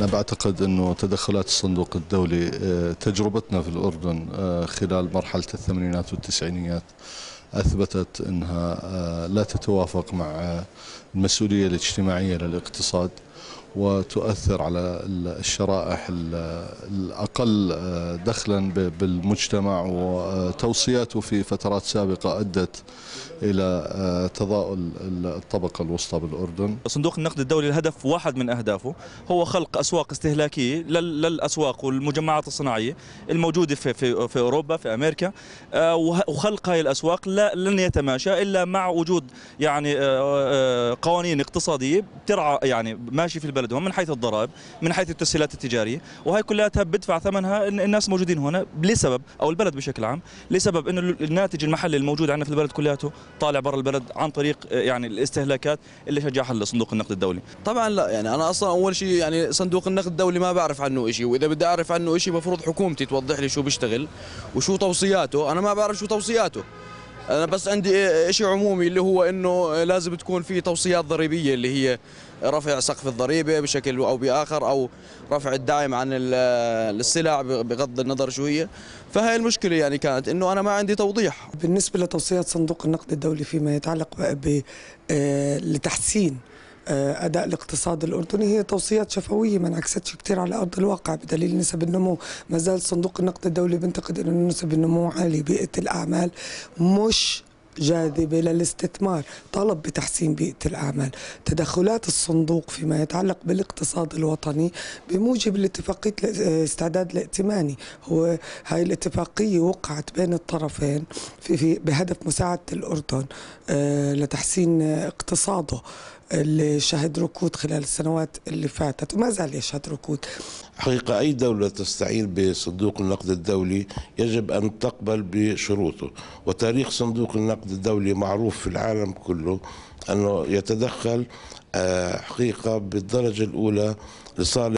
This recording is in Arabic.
أنا بعتقد أنه تدخلات الصندوق الدولي آه، تجربتنا في الأردن آه، خلال مرحلة الثمانينات والتسعينيات أثبتت أنها آه، لا تتوافق مع المسؤولية الاجتماعية للاقتصاد وتؤثر على الشرائح الأقل آه، دخلا بالمجتمع وتوصياته في فترات سابقة أدت إلى آه، تضاؤل الطبقة الوسطى بالأردن صندوق النقد الدولي الهدف واحد من أهدافه هو خلق أسواق استهلاكية للأسواق والمجمعات الصناعية الموجودة في, أوروبا في أمريكا آه، وخلق هذه الأسواق لن يتماشى إلا مع وجود يعني قوانين اقتصادية ترعى يعني ماشي في البلد بلدهم من حيث الضرائب من حيث التسهيلات التجاريه وهي كلها بدفع ثمنها الناس موجودين هنا لسبب او البلد بشكل عام لسبب انه الناتج المحلي الموجود عندنا في البلد كلياته طالع برا البلد عن طريق آه، يعني الاستهلاكات اللي شجعها الصندوق النقد الدولي طبعا لا يعني انا اصلا اول شيء يعني صندوق النقد الدولي ما بعرف عنه شيء واذا بدي اعرف عنه شيء مفروض حكومتي توضح لي شو بيشتغل وشو توصياته انا ما بعرف شو توصياته انا بس عندي إيه شيء عمومي اللي هو انه لازم تكون في توصيات ضريبيه اللي هي رفع سقف الضريبه بشكل او باخر او رفع الدعم عن السلع بغض النظر شو هي فهي المشكله يعني كانت انه انا ما عندي توضيح بالنسبه لتوصيات صندوق النقد الدولي فيما يتعلق آه، لتحسين آه، اداء الاقتصاد الاردني هي توصيات شفويه ما انعكستش كثير على ارض الواقع بدليل نسب النمو ما زال صندوق النقد الدولي بينتقد انه نسب النمو عاليه بيئه الاعمال مش جاذبة للاستثمار طلب بتحسين بيئة الأعمال تدخلات الصندوق فيما يتعلق بالاقتصاد الوطني بموجب الاتفاقية الاستعداد آه، الائتماني هو هاي الاتفاقية وقعت بين الطرفين في, في بهدف مساعدة الأردن آه، لتحسين اقتصاده اللي شهد ركود خلال السنوات اللي فاتت وما زال يشهد ركود حقيقة أي دولة تستعين بصندوق النقد الدولي يجب أن تقبل بشروطه وتاريخ صندوق النقد الدولي معروف في العالم كله أنه يتدخل آه، حقيقة بالدرجة الأولى لصالح